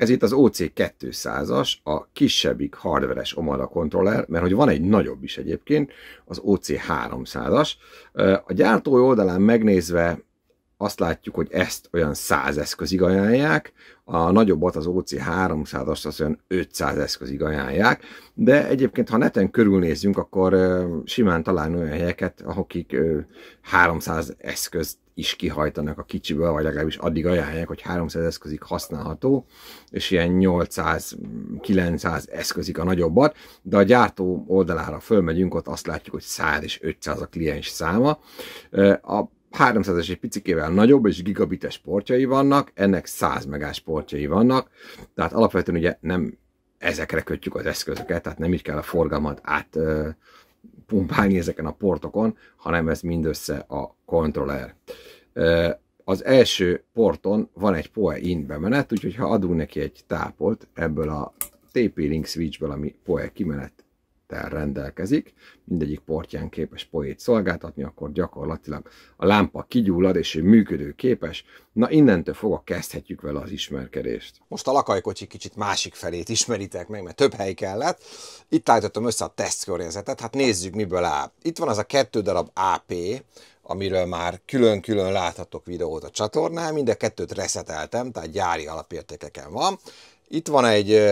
Ez itt az OC200-as, a kisebbik hardveres Omada kontroller, mert hogy van egy nagyobb is egyébként, az OC300-as. A gyártó oldalán megnézve azt látjuk, hogy ezt olyan 100 eszközig ajánlják, a nagyobbat, az OC 300 azt az olyan 500 eszközig ajánlják, de egyébként, ha neten körülnézzünk, akkor simán találni olyan helyeket, akik 300 eszközt is kihajtanak a kicsiből, vagy legalábbis addig ajánlják, hogy 300 eszközig használható, és ilyen 800-900 eszközig a nagyobbat, de a gyártó oldalára fölmegyünk, ott azt látjuk, hogy 100 és 500 a kliens száma. A 300-es egy picikével nagyobb és gigabites portjai vannak, ennek 100 megás portjai vannak, tehát alapvetően ugye nem ezekre kötjük az eszközöket, tehát nem így kell a forgalmat át pumpálni ezeken a portokon, hanem ez mindössze a kontroller. Az első porton van egy PoE in bemenet, úgyhogy ha adunk neki egy tápot, ebből a TP-Link switchből, ami PoE kimenet internettel rendelkezik, mindegyik portján képes poét szolgáltatni, akkor gyakorlatilag a lámpa kigyullad, és ő működő képes. Na innentől fogva kezdhetjük vele az ismerkedést. Most a lakajkocsi kicsit másik felét ismeritek meg, mert több hely kellett. Itt állítottam össze a tesztkörnyezetet, hát nézzük miből áll. Itt van az a kettő darab AP, amiről már külön-külön láthatok videót a csatornán, mind a kettőt reszeteltem, tehát gyári alapértékeken van. Itt van egy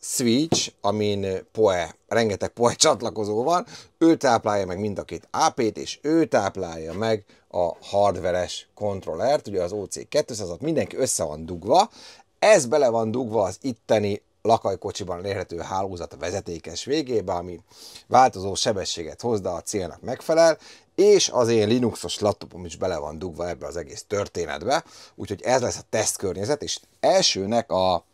switch, amin poe, rengeteg poe csatlakozó van, ő táplálja meg mind a két AP-t, és ő táplálja meg a hardveres kontrollert, ugye az OC200-at mindenki össze van dugva, ez bele van dugva az itteni lakajkocsiban lérhető hálózat a vezetékes végébe, ami változó sebességet hoz, de a célnak megfelel, és az én Linuxos laptopom is bele van dugva ebbe az egész történetbe, úgyhogy ez lesz a teszt környezet, és elsőnek a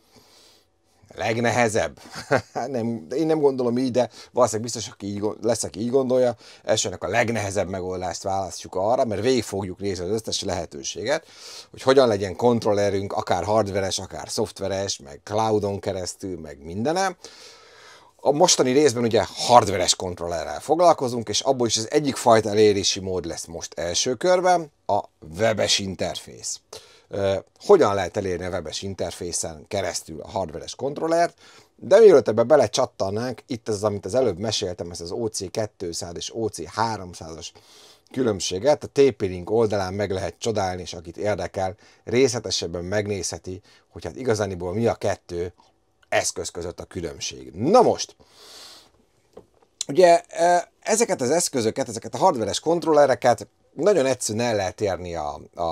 legnehezebb. nem, én nem gondolom így, de valószínűleg biztos, aki így, lesz, aki így gondolja, elsőnek a legnehezebb megoldást választjuk arra, mert végig fogjuk nézni az összes lehetőséget, hogy hogyan legyen kontrollerünk, akár hardveres, akár szoftveres, meg cloudon keresztül, meg mindenem. A mostani részben ugye hardveres kontrollerrel foglalkozunk, és abból is az egyik fajta elérési mód lesz most első körben, a webes interfész hogyan lehet elérni a webes interfészen keresztül a hardveres kontrollert, de mielőtt ebbe belecsattanánk, itt az, amit az előbb meséltem, ez az OC200 és OC300-as különbséget, a TP-Link oldalán meg lehet csodálni, és akit érdekel, részletesebben megnézheti, hogy hát igazániból mi a kettő eszköz között a különbség. Na most, ugye ezeket az eszközöket, ezeket a hardveres kontrollereket nagyon egyszerűen el lehet érni a, a,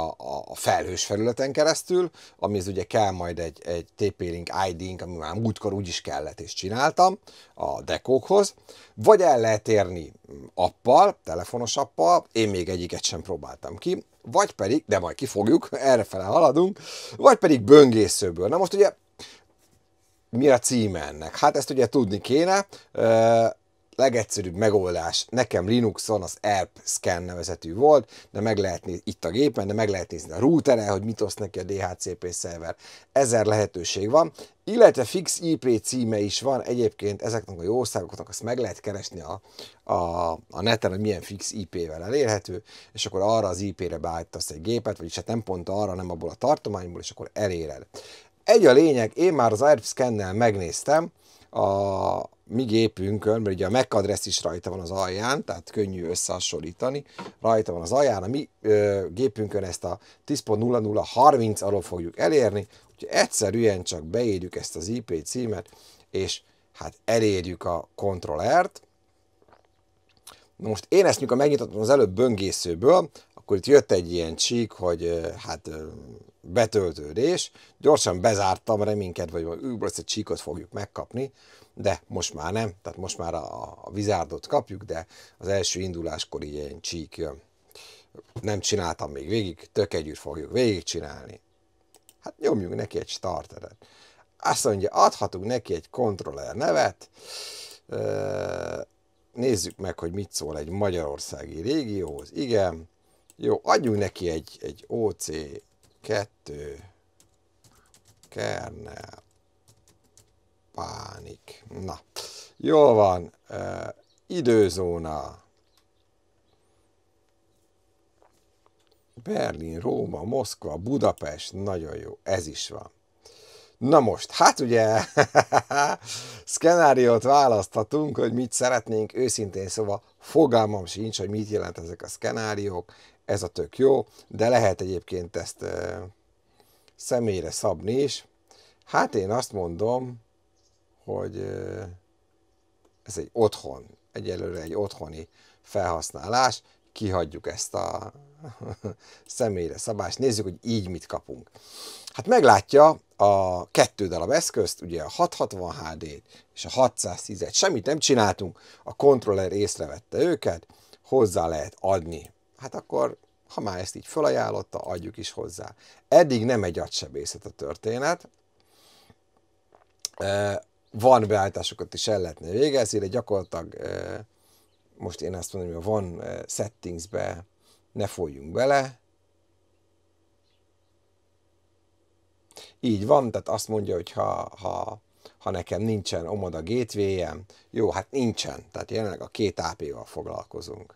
a felhős felületen keresztül, ami ugye kell majd egy, egy TP-Link id ink ami már múltkor úgy is kellett, és csináltam a dekókhoz, vagy el lehet érni appal, telefonos appal, én még egyiket sem próbáltam ki, vagy pedig, de majd kifogjuk, errefele haladunk, vagy pedig böngészőből. Na most ugye mi a címe ennek? Hát ezt ugye tudni kéne, legegyszerűbb megoldás nekem Linuxon az ERP scan nevezetű volt, de meg lehet nézni itt a gépen, de meg lehet nézni a routeren, hogy mit oszt neki a DHCP szerver. Ezer lehetőség van, illetve fix IP címe is van, egyébként ezeknek a jó országoknak azt meg lehet keresni a, a, a neten, hogy milyen fix IP-vel elérhető, és akkor arra az IP-re beállítasz egy gépet, vagyis hát nem pont arra, nem abból a tartományból, és akkor eléred. Egy a lényeg, én már az AirScan-nel megnéztem, a, mi gépünkön, mert ugye a MAC address is rajta van az alján, tehát könnyű összehasonlítani, rajta van az alján, a mi ö, gépünkön ezt a 10.0030 alól fogjuk elérni, úgyhogy egyszerűen csak beírjuk ezt az IP címet, és hát elérjük a kontrollert. most én ezt, mikor megnyitottam az előbb böngészőből, akkor itt jött egy ilyen csík, hogy hát betöltődés, gyorsan bezártam, reménykedve, hogy ebből ezt a csíkot fogjuk megkapni, de most már nem, tehát most már a, a vizárdot kapjuk, de az első induláskor ilyen csík jön. Nem csináltam még végig, tök együtt fogjuk végigcsinálni. Hát nyomjuk neki egy starteret. Azt mondja, adhatunk neki egy kontroller nevet, nézzük meg, hogy mit szól egy magyarországi régióhoz. Igen, jó, adjunk neki egy, egy OC2 kernel pánik. Na, jól van, e, időzóna. Berlin, Róma, Moszkva, Budapest, nagyon jó, ez is van. Na most, hát ugye, szkenáriót választhatunk, hogy mit szeretnénk, őszintén szóval fogalmam sincs, hogy mit jelent ezek a szkenáriók, ez a tök jó, de lehet egyébként ezt ö, személyre szabni is. Hát én azt mondom, hogy ez egy otthon, egyelőre egy otthoni felhasználás, kihagyjuk ezt a személyre szabást, nézzük, hogy így mit kapunk. Hát meglátja a kettő darab eszközt, ugye a 660 hd és a 610-et, semmit nem csináltunk, a kontroller észrevette őket, hozzá lehet adni. Hát akkor, ha már ezt így felajánlotta, adjuk is hozzá. Eddig nem egy agysebészet a történet, van beállításokat is el lehetne végezni, de gyakorlatilag most én azt mondom, hogy a van settingsbe ne folyjunk bele. Így van, tehát azt mondja, hogy ha, ha, ha nekem nincsen Omoda gateway gateway jó, hát nincsen, tehát jelenleg a két AP-val foglalkozunk.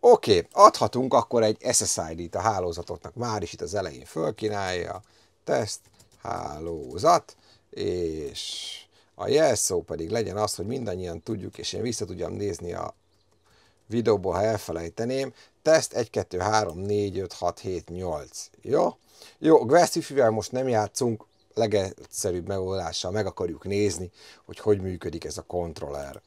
Oké, okay, adhatunk akkor egy SSID-t a hálózatotnak, már is itt az elején fölkínálja, teszt, hálózat, és a jelszó pedig legyen az, hogy mindannyian tudjuk, és én vissza tudjam nézni a videóból, ha elfelejteném. Teszt 1, 2, 3, 4, 5, 6, 7, 8. Jó? Jó, Grassfifivel most nem játszunk, legegyszerűbb megoldással meg akarjuk nézni, hogy hogy működik ez a kontroller.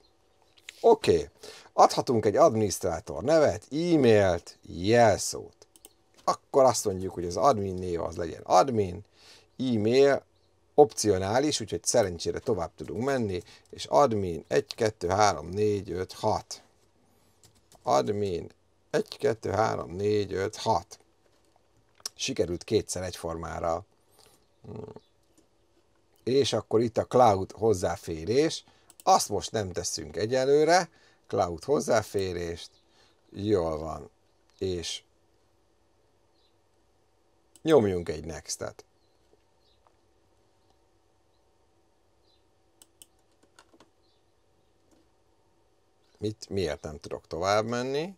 Oké, okay. adhatunk egy adminisztrátor nevet, e-mailt, jelszót. Akkor azt mondjuk, hogy az admin név az legyen admin, e-mail opcionális, úgyhogy szerencsére tovább tudunk menni, és admin 1, 2, 3, 4, 5, 6. Admin 1, 2, 3, 4, 5, 6. Sikerült kétszer egyformára. Hmm. És akkor itt a cloud hozzáférés. Azt most nem teszünk egyelőre. Cloud hozzáférést. Jól van. És nyomjunk egy next-et. Mit, miért nem tudok tovább menni?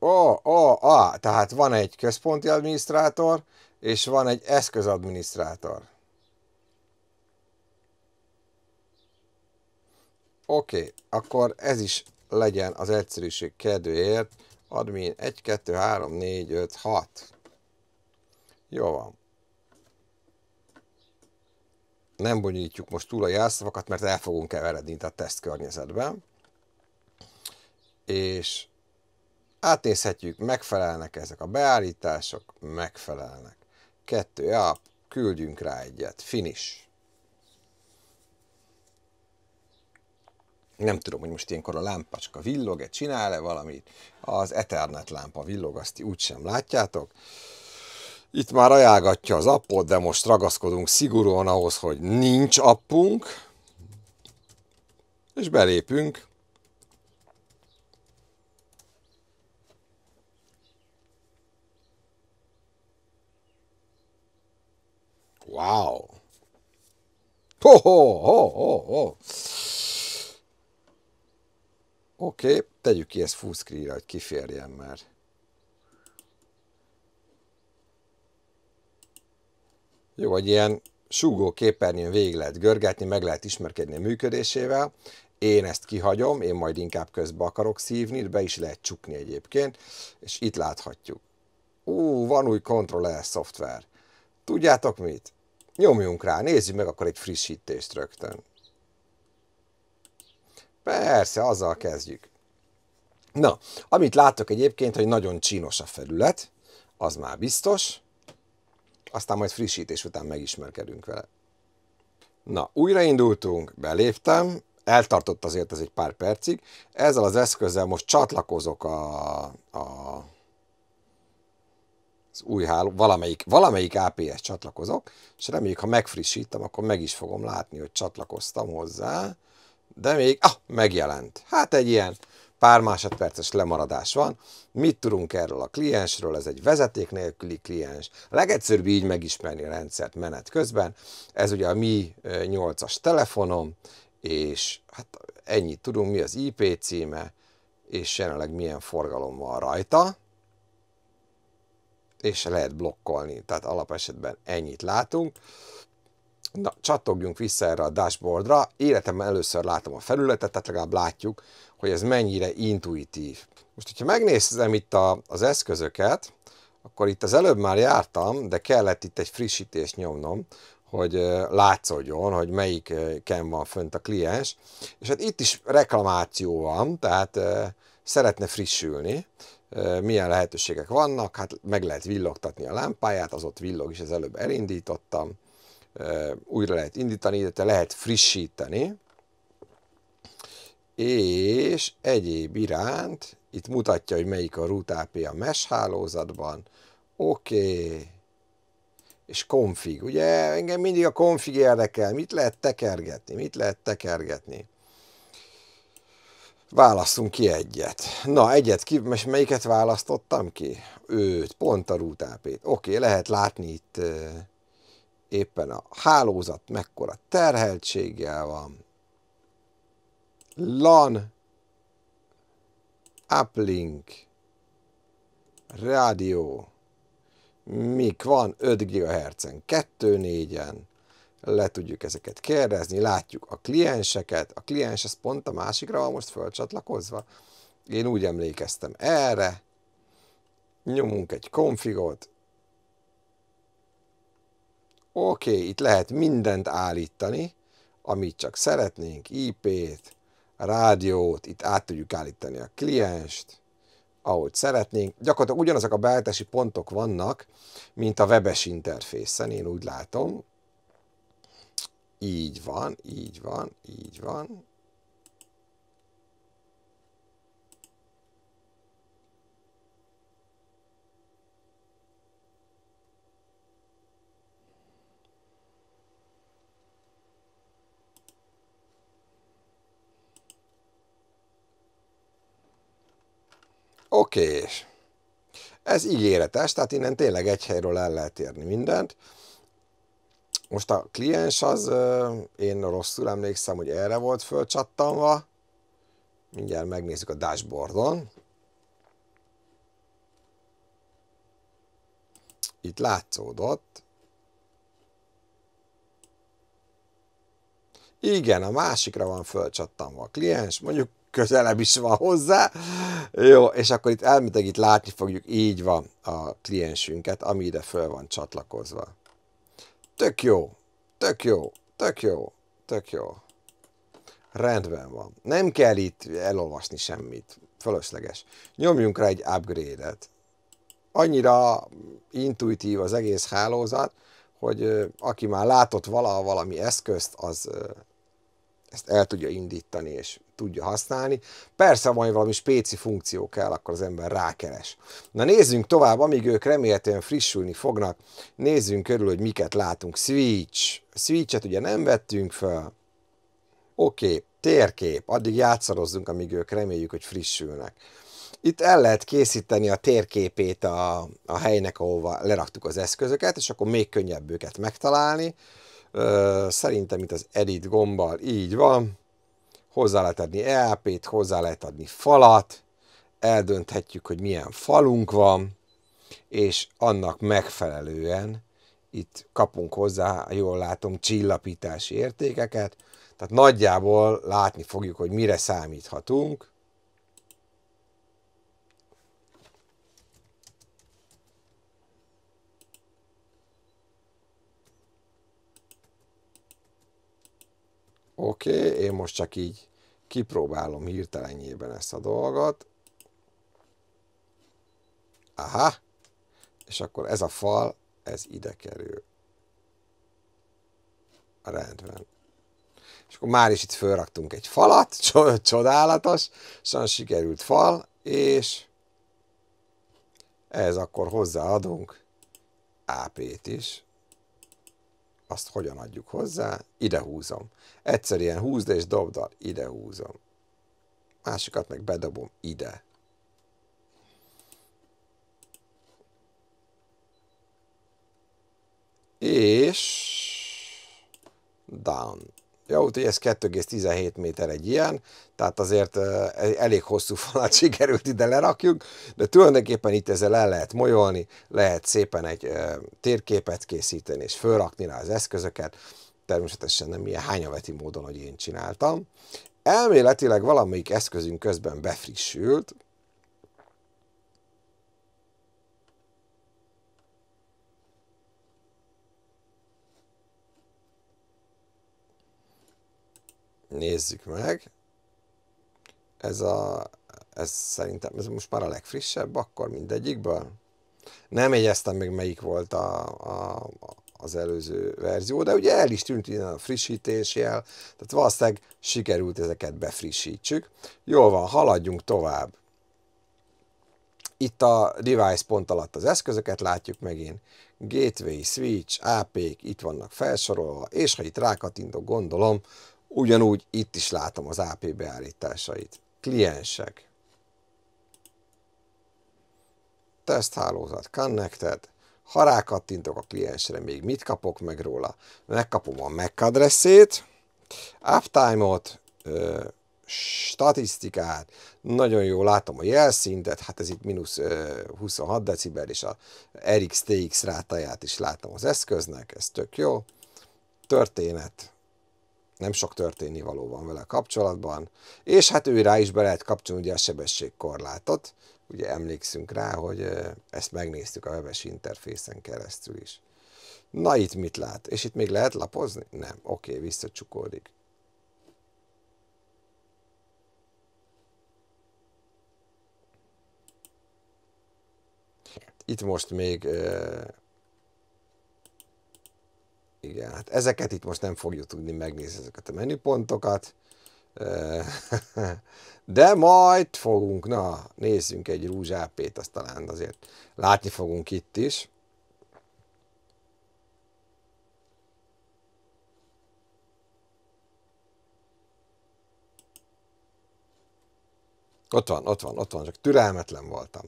Ó, ó, á, tehát van egy központi adminisztrátor, és van egy eszközadminisztrátor. Oké, okay, akkor ez is legyen az egyszerűség kedvéért admin 1, 2, 3, 4, 5, 6. Jó van. Nem bonyolítjuk most túl a jelszavakat, mert el fogunk keveredni a teszt környezetben. És átnézhetjük, megfelelnek ezek a beállítások, megfelelnek. Kettő a küldjünk rá egyet, finish. nem tudom, hogy most ilyenkor a lámpacska villog-e, csinál-e valamit, az Ethernet lámpa villog, azt úgysem látjátok. Itt már ajánlatja az appot, de most ragaszkodunk szigorúan ahhoz, hogy nincs appunk, és belépünk. Wow! Ho, ho, ho, ho, ho. Oké, okay, tegyük ki ezt fullscreen hogy kiférjen már. Jó, hogy ilyen súgó képernyőn végig lehet görgetni, meg lehet ismerkedni a működésével. Én ezt kihagyom, én majd inkább közbe akarok szívni, be is lehet csukni egyébként, és itt láthatjuk. Ú, van új kontroller szoftver. Tudjátok mit? Nyomjunk rá, nézzük meg akkor egy frissítést rögtön. Persze, azzal kezdjük. Na, amit látok egyébként, hogy nagyon csinos a felület, az már biztos, aztán majd frissítés után megismerkedünk vele. Na, újraindultunk, beléptem, eltartott azért ez egy pár percig, ezzel az eszközzel most csatlakozok a, a az új háló, valamelyik, valamelyik APS csatlakozok, és reméljük, ha megfrissítem, akkor meg is fogom látni, hogy csatlakoztam hozzá de még ah, megjelent. Hát egy ilyen pár másodperces lemaradás van. Mit tudunk erről a kliensről? Ez egy vezeték nélküli kliens. Legegyszerűbb így megismerni a rendszert menet közben. Ez ugye a mi 8-as telefonom, és hát ennyit tudunk, mi az IP címe, és jelenleg milyen forgalom van rajta, és lehet blokkolni, tehát alapesetben ennyit látunk. Na, csattogjunk vissza erre a dashboardra. Életemben először látom a felületet, tehát legalább látjuk, hogy ez mennyire intuitív. Most, hogyha megnézem itt a, az eszközöket, akkor itt az előbb már jártam, de kellett itt egy frissítést nyomnom, hogy látszódjon, hogy melyiken van fönt a kliens. És hát itt is reklamáció van, tehát szeretne frissülni, milyen lehetőségek vannak, hát meg lehet villogtatni a lámpáját, az ott villog is, az előbb elindítottam, újra lehet indítani, illetve lehet frissíteni, és egyéb iránt, itt mutatja, hogy melyik a root AP a mesh hálózatban, oké, okay. és config, ugye engem mindig a config érdekel, mit lehet tekergetni, mit lehet tekergetni. Válasszunk ki egyet. Na, egyet ki, és melyiket választottam ki? Őt, pont a root Oké, okay, lehet látni itt éppen a hálózat mekkora terheltséggel van, LAN, uplink, rádió, mik van 5 GHz-en, 2-4-en, le tudjuk ezeket kérdezni, látjuk a klienseket, a kliens ez pont a másikra van most fölcsatlakozva, én úgy emlékeztem erre, nyomunk egy konfigot, Oké, okay, itt lehet mindent állítani, amit csak szeretnénk, IP-t, rádiót, itt át tudjuk állítani a klienst, ahogy szeretnénk. Gyakorlatilag ugyanazok a beállítási pontok vannak, mint a webes interfészen, én úgy látom. Így van, így van, így van. Oké. Ez ígéretes, tehát innen tényleg egy helyről el lehet érni mindent. Most a kliens az, én rosszul emlékszem, hogy erre volt fölcsattanva. Mindjárt megnézzük a dashboardon. Itt látszódott. Igen, a másikra van fölcsattanva a kliens, mondjuk közelebb is van hozzá. Jó, és akkor itt elményleg itt látni fogjuk, így van a kliensünket, ami ide föl van csatlakozva. Tök jó, tök jó, tök jó, tök jó. Rendben van. Nem kell itt elolvasni semmit. Fölösleges. Nyomjunk rá egy upgrade-et. Annyira intuitív az egész hálózat, hogy aki már látott valaha valami eszközt, az ezt el tudja indítani és tudja használni. Persze, ha valami spéci funkció kell, akkor az ember rákeres. Na nézzünk tovább, amíg ők remélhetően frissülni fognak, nézzünk körül, hogy miket látunk. Switch. Switch-et ugye nem vettünk fel. Oké, okay, térkép. Addig játszadozzunk, amíg ők reméljük, hogy frissülnek. Itt el lehet készíteni a térképét a, a helynek, ahova leraktuk az eszközöket, és akkor még könnyebb őket megtalálni. Szerintem itt az edit gombbal így van. Hozzá lehet adni EAP-t, hozzá lehet adni falat. Eldönthetjük, hogy milyen falunk van, és annak megfelelően itt kapunk hozzá, jól látom, csillapítási értékeket. Tehát nagyjából látni fogjuk, hogy mire számíthatunk Oké, okay, én most csak így kipróbálom hirtelenjében ezt a dolgot. Aha, és akkor ez a fal, ez ide kerül. Rendben. És akkor már is itt fölraktunk egy falat, csodálatos, szóval sikerült fal, és ez akkor hozzáadunk AP-t is azt hogyan adjuk hozzá, ide húzom. Egyszer ilyen húzd és dobd, ide húzom. Másikat meg bedobom ide. És down. Ja, úgyhogy ez 2,17 méter egy ilyen, tehát azért e-, elég hosszú falat sikerült ide lerakjuk, de tulajdonképpen itt ezzel el lehet molyolni, lehet szépen egy térképet készíteni, és fölrakni rá az eszközöket, természetesen nem ilyen hányaveti módon, hogy én csináltam. Elméletileg valamelyik eszközünk közben befrissült, nézzük meg. Ez a, ez szerintem, ez most már a legfrissebb, akkor mindegyikből. Nem jegyeztem még, melyik volt a, a, az előző verzió, de ugye el is tűnt innen a jel, tehát valószínűleg sikerült ezeket befrissítsük. Jól van, haladjunk tovább. Itt a device pont alatt az eszközöket látjuk megint. Gateway, switch, ap itt vannak felsorolva, és ha itt rákatintok, gondolom, Ugyanúgy itt is látom az AP beállításait. Kliensek. Teszthálózat connected. Ha rákattintok a kliensre, még mit kapok meg róla? Megkapom a MAC adresszét, uptime-ot, statisztikát, nagyon jól látom a jelszintet, hát ez itt mínusz 26 decibel, és a RX-TX is látom az eszköznek, ez tök jó. Történet, nem sok történni való van vele kapcsolatban, és hát ő rá is be lehet kapcsolni ugye a sebességkorlátot, ugye emlékszünk rá, hogy ezt megnéztük a webes interfészen keresztül is. Na itt mit lát? És itt még lehet lapozni? Nem. Oké, okay, visszacsukódik. Itt most még igen, hát ezeket itt most nem fogjuk tudni megnézni, ezeket a menüpontokat. De majd fogunk, na, nézzünk egy rúzsápét, azt talán azért látni fogunk itt is. Ott van, ott van, ott van, csak türelmetlen voltam.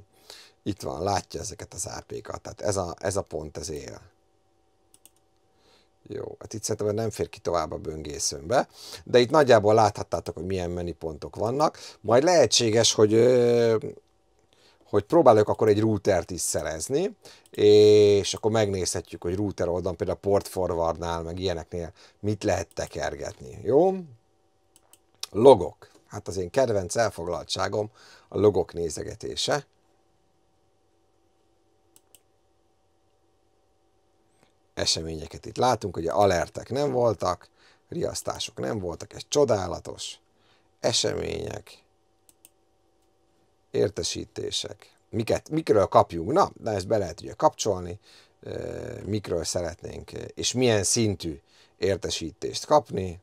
Itt van, látja ezeket az ápékat, tehát ez a, ez a pont, ez él. Jó, hát itt szerintem nem fér ki tovább a böngészőmbe, de itt nagyjából láthattátok, hogy milyen menüpontok vannak. Majd lehetséges, hogy, hogy próbálok akkor egy routert is szerezni, és akkor megnézhetjük, hogy router oldalon, például a port forwardnál, meg ilyeneknél mit lehet tekergetni. Jó? Logok. Hát az én kedvenc elfoglaltságom a logok nézegetése. eseményeket itt látunk, hogy alertek nem voltak, riasztások nem voltak, ez csodálatos. Események, értesítések, miket, mikről kapjunk, na, de ezt be lehet ugye kapcsolni, mikről szeretnénk, és milyen szintű értesítést kapni,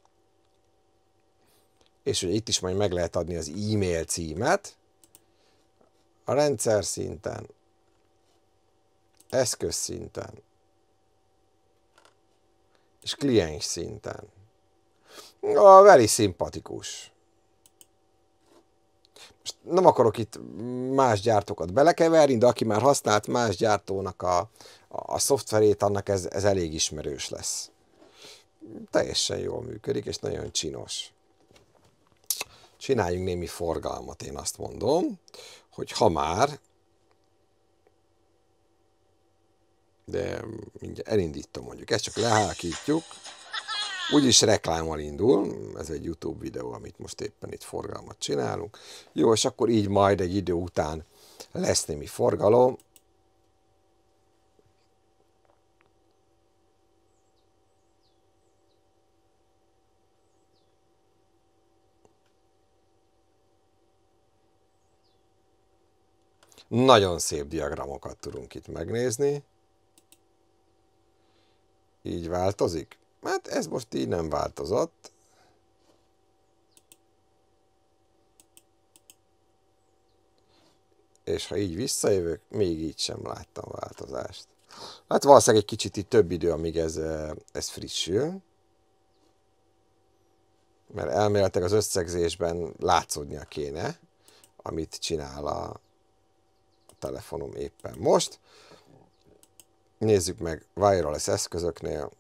és ugye itt is majd meg lehet adni az e-mail címet, a rendszer szinten, eszköz szinten, és kliens szinten. A veli szimpatikus. Most nem akarok itt más gyártókat belekeverni, de aki már használt más gyártónak a, a, a szoftverét, annak ez, ez elég ismerős lesz. Teljesen jól működik, és nagyon csinos. Csináljunk némi forgalmat, én azt mondom, hogy ha már de mindjárt elindítom mondjuk. Ezt csak lehákítjuk. Úgyis reklámmal indul, ez egy YouTube videó, amit most éppen itt forgalmat csinálunk. Jó, és akkor így majd egy idő után lesz némi forgalom. Nagyon szép diagramokat tudunk itt megnézni így változik? Hát ez most így nem változott. És ha így visszajövök, még így sem láttam változást. Hát valószínűleg egy kicsit itt több idő, amíg ez, eh, ez frissül. Mert elméletek az összegzésben látszódnia kéne, amit csinál a telefonom éppen most. Nézzük meg wireless eszközöknél.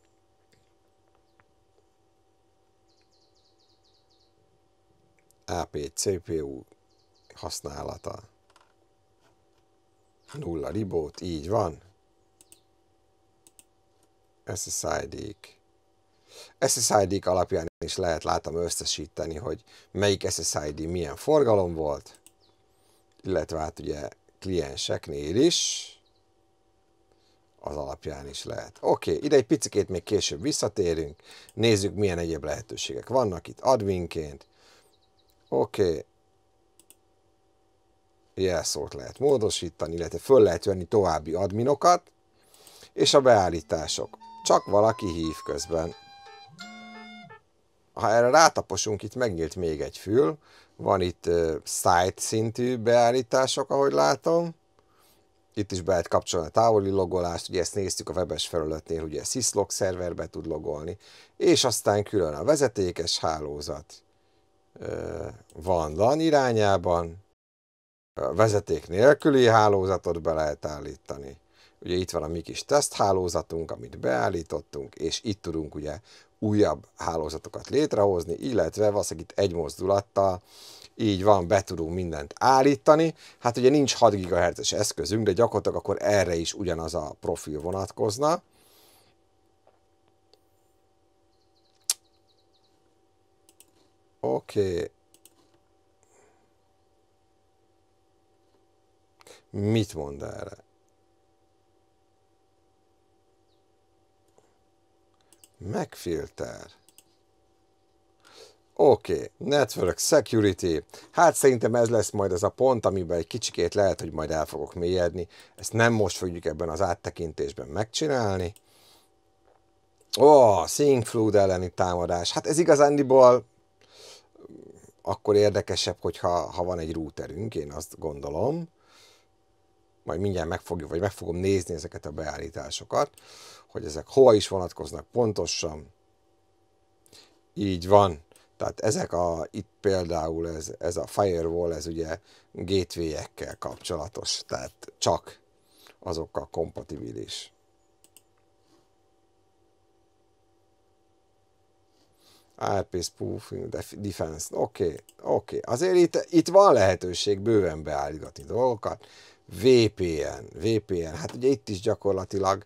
AP, CPU használata. Nulla ribót, így van. SSID-k. SSID-k alapján is lehet látom összesíteni, hogy melyik SSID milyen forgalom volt, illetve hát ugye klienseknél is az alapján is lehet. Oké, okay, ide egy picikét még később visszatérünk, nézzük milyen egyéb lehetőségek vannak itt adminként. Oké, okay. jelszót lehet módosítani, illetve föl lehet venni további adminokat, és a beállítások. Csak valaki hív közben. Ha erre rátaposunk, itt megnyílt még egy fül, van itt uh, site szintű beállítások, ahogy látom, itt is be lehet kapcsolni a távoli logolást, ugye ezt néztük a webes felületnél, ugye syslog szerverbe tud logolni, és aztán külön a vezetékes hálózat van LAN irányában, a vezeték nélküli hálózatot be lehet állítani. Ugye itt van a mi kis teszthálózatunk, amit beállítottunk, és itt tudunk ugye újabb hálózatokat létrehozni, illetve valószínűleg itt egy mozdulattal így van, be tudunk mindent állítani. Hát ugye nincs 6 GHz-es eszközünk, de gyakorlatilag akkor erre is ugyanaz a profil vonatkozna. Oké. Okay. Mit mond erre? Megfilter. Oké, okay. Network Security. Hát szerintem ez lesz majd az a pont, amiben egy kicsikét lehet, hogy majd el fogok mélyedni. Ezt nem most fogjuk ebben az áttekintésben megcsinálni. Ó, oh, Sing Flood elleni támadás. Hát ez igazándiból akkor érdekesebb, hogyha ha van egy routerünk, én azt gondolom. Majd mindjárt meg fogjuk, vagy meg fogom nézni ezeket a beállításokat, hogy ezek hova is vonatkoznak pontosan. Így van. Tehát ezek a, itt például ez, ez a firewall, ez ugye gateway kapcsolatos, tehát csak azokkal kompatibilis. ARP spoofing, defense, oké, okay, oké. Okay. Azért itt, itt van lehetőség bőven beállítani dolgokat. VPN, VPN, hát ugye itt is gyakorlatilag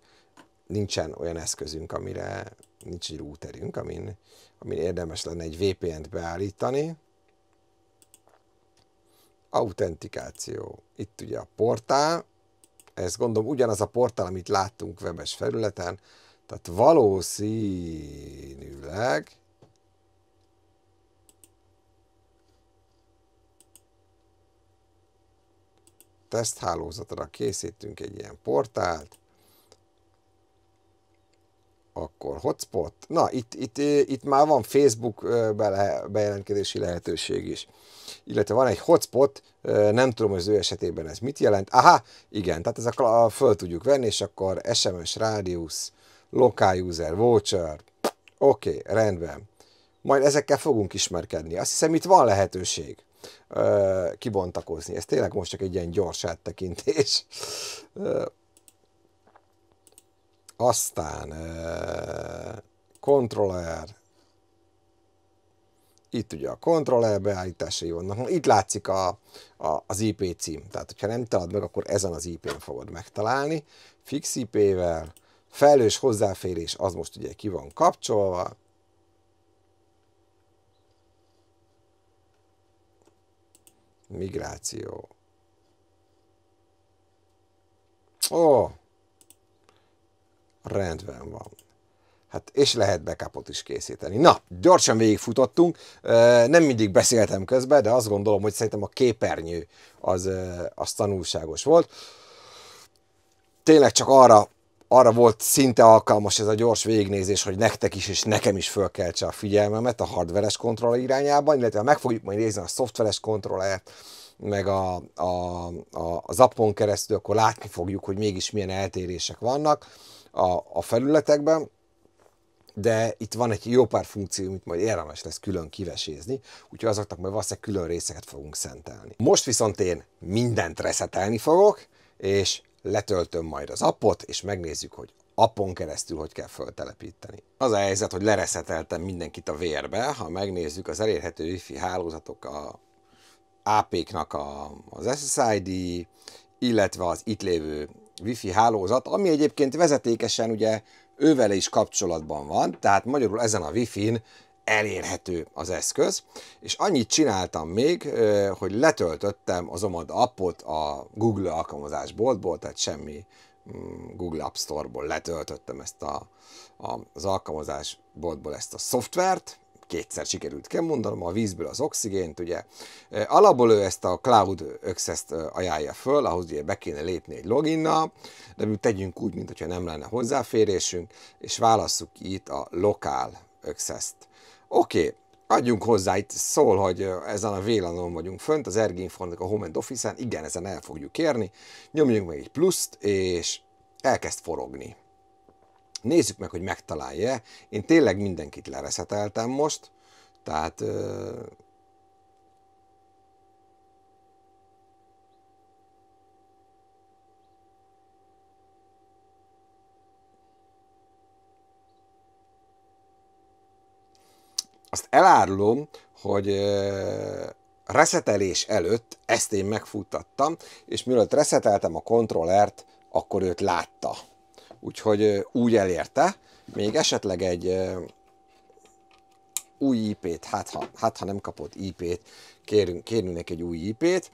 nincsen olyan eszközünk, amire nincs egy routerünk, amin amin érdemes lenne egy VPN-t beállítani. Autentikáció. Itt ugye a portál. Ez gondolom ugyanaz a portál, amit láttunk webes felületen. Tehát valószínűleg teszthálózatra készítünk egy ilyen portált, akkor hotspot. Na, itt, itt, itt már van Facebook bele, bejelentkezési lehetőség is. Illetve van egy hotspot, nem tudom, hogy az ő esetében ez mit jelent. Aha, igen, tehát ez a, föl tudjuk venni, és akkor SMS, rádiusz, local user, voucher. Oké, okay, rendben. Majd ezekkel fogunk ismerkedni. Azt hiszem, itt van lehetőség kibontakozni. Ez tényleg most csak egy ilyen gyors áttekintés. Aztán kontroller, itt ugye a kontroller beállításai vannak. Itt látszik a, a, az IP cím. Tehát, hogyha nem talad meg, akkor ezen az IP-n fogod megtalálni. Fix IP-vel, felelős hozzáférés, az most ugye ki van kapcsolva. Migráció. Ó, oh, Rendben van. Hát, és lehet bekapot is készíteni. Na, gyorsan végigfutottunk, nem mindig beszéltem közben, de azt gondolom, hogy szerintem a képernyő az, az tanulságos volt. Tényleg csak arra, arra volt szinte alkalmas ez a gyors végignézés, hogy nektek is és nekem is fölkeltse a figyelmemet a hardveres kontroll irányában, illetve meg fogjuk majd nézni a szoftveres kontrollert, meg a, a, a, az appon keresztül, akkor látni fogjuk, hogy mégis milyen eltérések vannak a, a felületekben, de itt van egy jó pár funkció, amit majd érdemes lesz külön kivesézni, úgyhogy azoknak majd valószínűleg külön részeket fogunk szentelni. Most viszont én mindent reszetelni fogok, és letöltöm majd az appot, és megnézzük, hogy appon keresztül hogy kell föltelepíteni. Az a helyzet, hogy lereszeteltem mindenkit a vérbe, ha megnézzük az elérhető wifi hálózatok a AP-knak az SSID, illetve az itt lévő wifi hálózat, ami egyébként vezetékesen ugye ővel is kapcsolatban van, tehát magyarul ezen a wifi-n elérhető az eszköz, és annyit csináltam még, hogy letöltöttem az OMAD appot a Google alkalmazás boltból, tehát semmi mm, Google App Store-ból letöltöttem ezt a, a, az alkalmazás boltból ezt a szoftvert, kétszer sikerült kell mondanom, a vízből az oxigént, ugye. Alapból ő ezt a Cloud Access-t ajánlja föl, ahhoz ugye be kéne lépni egy loginnal, de mi tegyünk úgy, mintha nem lenne hozzáférésünk, és válasszuk itt a Local access-t. Oké, okay adjunk hozzá, itt szól, hogy ezen a vélanon vagyunk fönt, az RG a Home and Office-en, igen, ezen el fogjuk kérni, nyomjunk meg egy pluszt, és elkezd forogni. Nézzük meg, hogy megtalálja. Én tényleg mindenkit lereszeteltem most, tehát euh, azt elárulom, hogy euh, reszetelés előtt ezt én megfutattam, és mielőtt reszeteltem a kontrollert, akkor őt látta úgyhogy úgy elérte. Még esetleg egy új IP-t, hát ha, hát ha nem kapott IP-t, kérünk, kérünk neki egy új IP-t,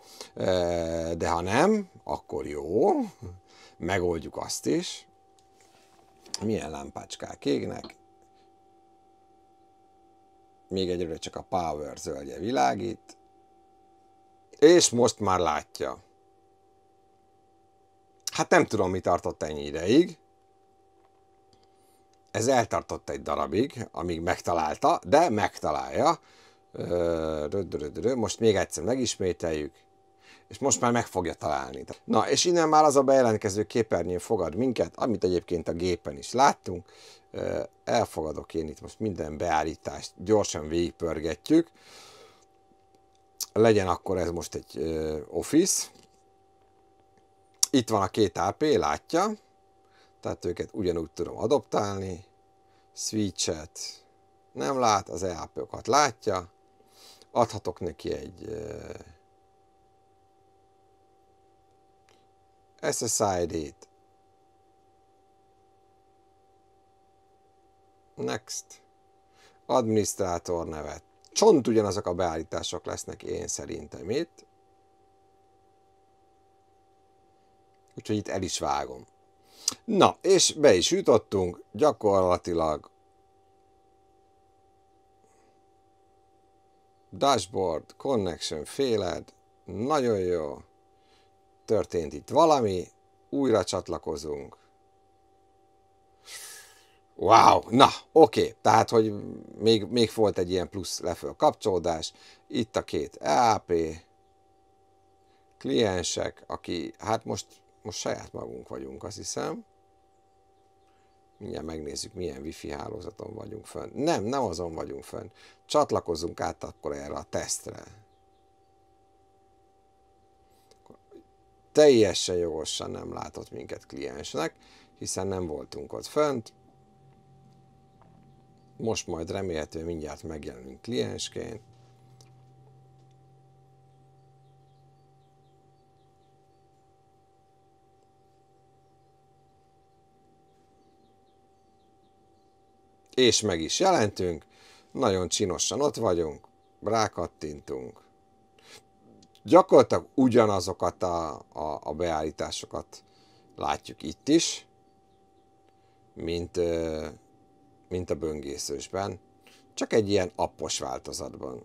de ha nem, akkor jó, megoldjuk azt is. Milyen lámpácskák égnek? Még egyre csak a power zöldje világít, és most már látja. Hát nem tudom, mi tartott ennyi ideig. Ez eltartott egy darabig, amíg megtalálta, de megtalálja. Most még egyszer megismételjük, és most már meg fogja találni. Na, és innen már az a bejelentkező képernyőn fogad minket, amit egyébként a gépen is láttunk. Elfogadok én itt most minden beállítást, gyorsan végigpörgetjük. Legyen akkor ez most egy Office. Itt van a két AP, látja tehát őket ugyanúgy tudom adoptálni, switchet nem lát, az EAP-okat látja, adhatok neki egy SSID-t, next, adminisztrátor nevet, csont ugyanazok a beállítások lesznek én szerintem itt, úgyhogy itt el is vágom. Na, és be is jutottunk, gyakorlatilag dashboard, connection féled, nagyon jó, történt itt valami, újra csatlakozunk. Wow, na, oké, okay. tehát, hogy még, még volt egy ilyen plusz leföl kapcsolódás, itt a két EAP, kliensek, aki, hát most most saját magunk vagyunk, azt hiszem. Mindjárt megnézzük, milyen wifi hálózaton vagyunk fönn. Nem, nem azon vagyunk fönn. Csatlakozzunk át akkor erre a tesztre. Teljesen jogosan nem látott minket kliensnek, hiszen nem voltunk ott fönt. Most majd remélhetően mindjárt megjelenünk kliensként. És meg is jelentünk, nagyon csinosan ott vagyunk, rákattintunk. Gyakorlatilag ugyanazokat a, a, a beállításokat látjuk itt is, mint, mint a böngészősben, csak egy ilyen appos változatban.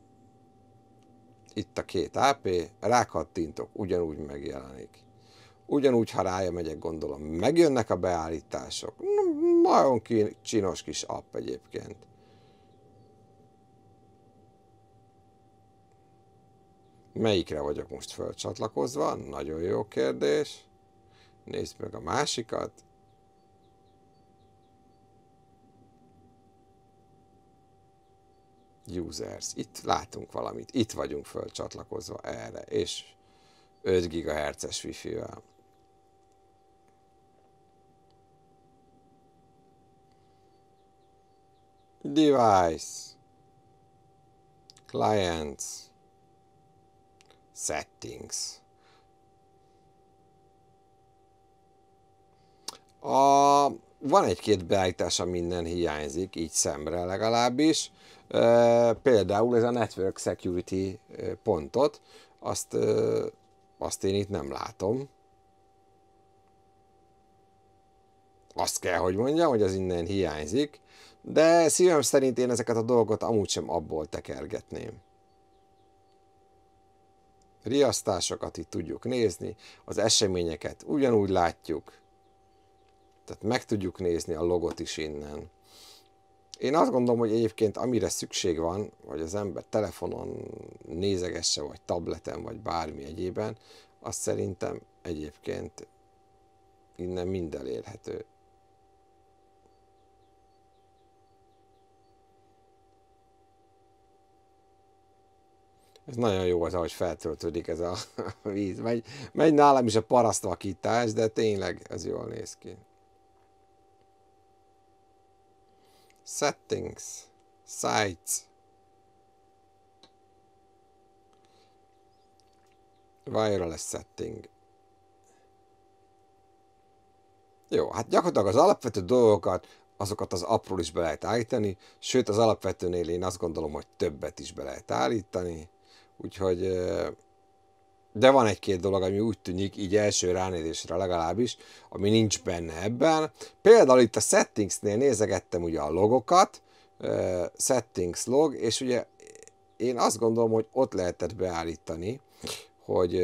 Itt a két AP, rákattintok, ugyanúgy megjelenik. Ugyanúgy, ha rája megyek, gondolom, megjönnek a beállítások. Nagyon csinos kis app egyébként. Melyikre vagyok most fölcsatlakozva? Nagyon jó kérdés. Nézd meg a másikat. Users. Itt látunk valamit. Itt vagyunk fölcsatlakozva erre. És 5 GHz-es wifi-vel. device, clients, settings. A, van egy-két beállítás, minden hiányzik, így szemre legalábbis. E, például ez a Network Security pontot, azt, e, azt én itt nem látom. azt kell, hogy mondjam, hogy az innen hiányzik, de szívem szerint én ezeket a dolgot amúgy sem abból tekergetném. Riasztásokat itt tudjuk nézni, az eseményeket ugyanúgy látjuk, tehát meg tudjuk nézni a logot is innen. Én azt gondolom, hogy egyébként amire szükség van, hogy az ember telefonon nézegesse, vagy tableten, vagy bármi egyében, azt szerintem egyébként innen mind elérhető. ez nagyon jó az, ahogy feltöltődik ez a víz. Megy, megy nálam is a parasztvakítás, de tényleg ez jól néz ki. Settings. Sites. Wireless setting. Jó, hát gyakorlatilag az alapvető dolgokat, azokat az apról is be lehet állítani, sőt az alapvetőnél én azt gondolom, hogy többet is be lehet állítani. Úgyhogy, de van egy-két dolog, ami úgy tűnik, így első ránézésre legalábbis, ami nincs benne ebben. Például itt a settingsnél nézegettem ugye a logokat, settings log, és ugye én azt gondolom, hogy ott lehetett beállítani, hogy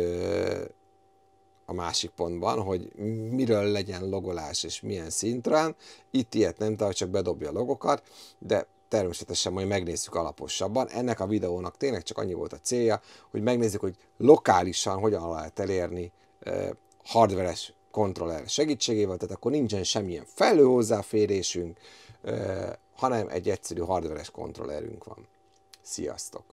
a másik pontban, hogy miről legyen logolás és milyen szinten. Itt ilyet nem, tart, csak bedobja a logokat, de természetesen majd megnézzük alaposabban. Ennek a videónak tényleg csak annyi volt a célja, hogy megnézzük, hogy lokálisan hogyan lehet elérni eh, hardveres kontroller segítségével, tehát akkor nincsen semmilyen felő hozzáférésünk, eh, hanem egy egyszerű hardveres kontrollerünk van. Sziasztok!